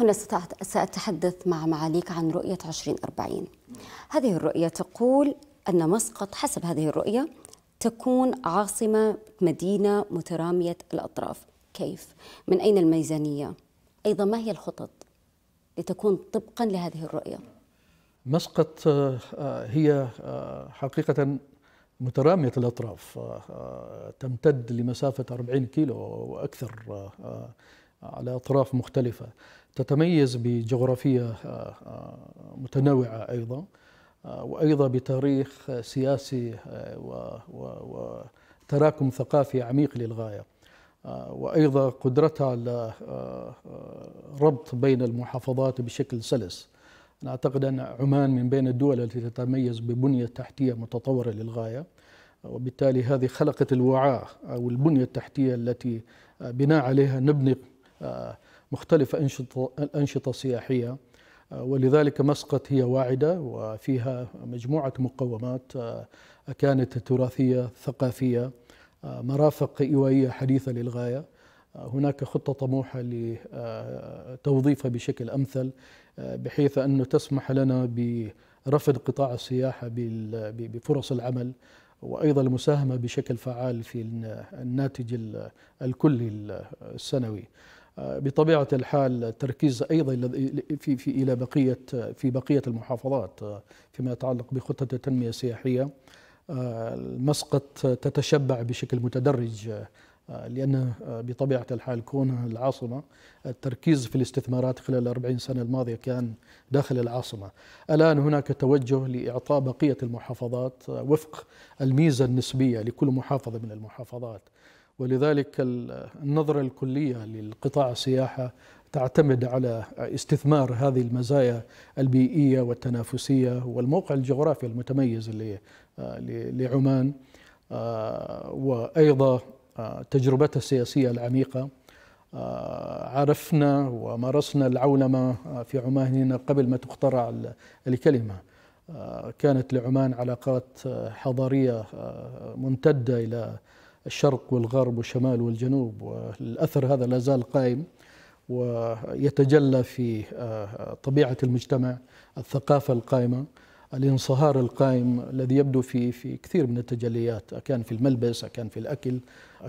هنا سأتحدث مع معاليك عن رؤية 2040 هذه الرؤية تقول أن مسقط حسب هذه الرؤية تكون عاصمة مدينة مترامية الأطراف كيف؟ من أين الميزانية؟ أيضا ما هي الخطط لتكون طبقا لهذه الرؤية؟ مسقط آه، آه، هي آه، حقيقة مترامية الأطراف تمتد لمسافة 40 كيلو وأكثر على أطراف مختلفة تتميز بجغرافية آه، آه، متنوعة أيضا آه، وأيضا بتاريخ سياسي وتراكم ثقافي عميق للغاية وأيضا قدرتها على ربط بين المحافظات بشكل سلس أنا أعتقد أن عمان من بين الدول التي تتميز ببنية تحتية متطورة للغاية وبالتالي هذه خلقت الوعاء أو البنية التحتية التي بناء عليها نبني مختلف أنشطة, أنشطة سياحية ولذلك مسقط هي واعدة وفيها مجموعة مقومات كانت تراثية ثقافية مرافق إيوائية حديثة للغاية هناك خطة طموحة لتوظيفها بشكل أمثل بحيث أنه تسمح لنا برفد قطاع السياحة بفرص العمل وأيضا المساهمة بشكل فعال في الناتج الكلي السنوي بطبيعة الحال التركيز أيضا في, في إلى بقية في بقية المحافظات آه، فيما يتعلق بخطة التنمية السياحية آه، مسقط تتشبع بشكل متدرج آه، لأن بطبيعة الحال كونها العاصمة التركيز في الاستثمارات خلال 40 سنة الماضية كان داخل العاصمة الآن هناك توجه لإعطاء بقية المحافظات وفق الميزة النسبية لكل محافظة من المحافظات ولذلك النظرة الكلية للقطاع السياحة تعتمد على استثمار هذه المزايا البيئية والتنافسية والموقع الجغرافي المتميز آه، لعمان آه، وأيضا آه، تجربتها السياسية العميقة عرفنا ومارسنا العولمة في عمان هنا قبل ما تخترع الكلمة كانت لعمان علاقات حضارية ممتدة إلى الشرق والغرب والشمال والجنوب والأثر هذا لا زال قائم ويتجلى في آه، طبيعة المجتمع الثقافة القائمة الانصهار القائم الذي يبدو في في كثير من التجليات كان في الملبس كان في الاكل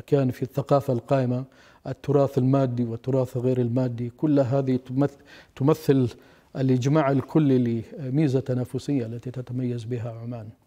كان في الثقافه القائمه التراث المادي والتراث غير المادي كل هذه تمثل, تمثل الاجماع الكلي لميزه تنافسيه التي تتميز بها عمان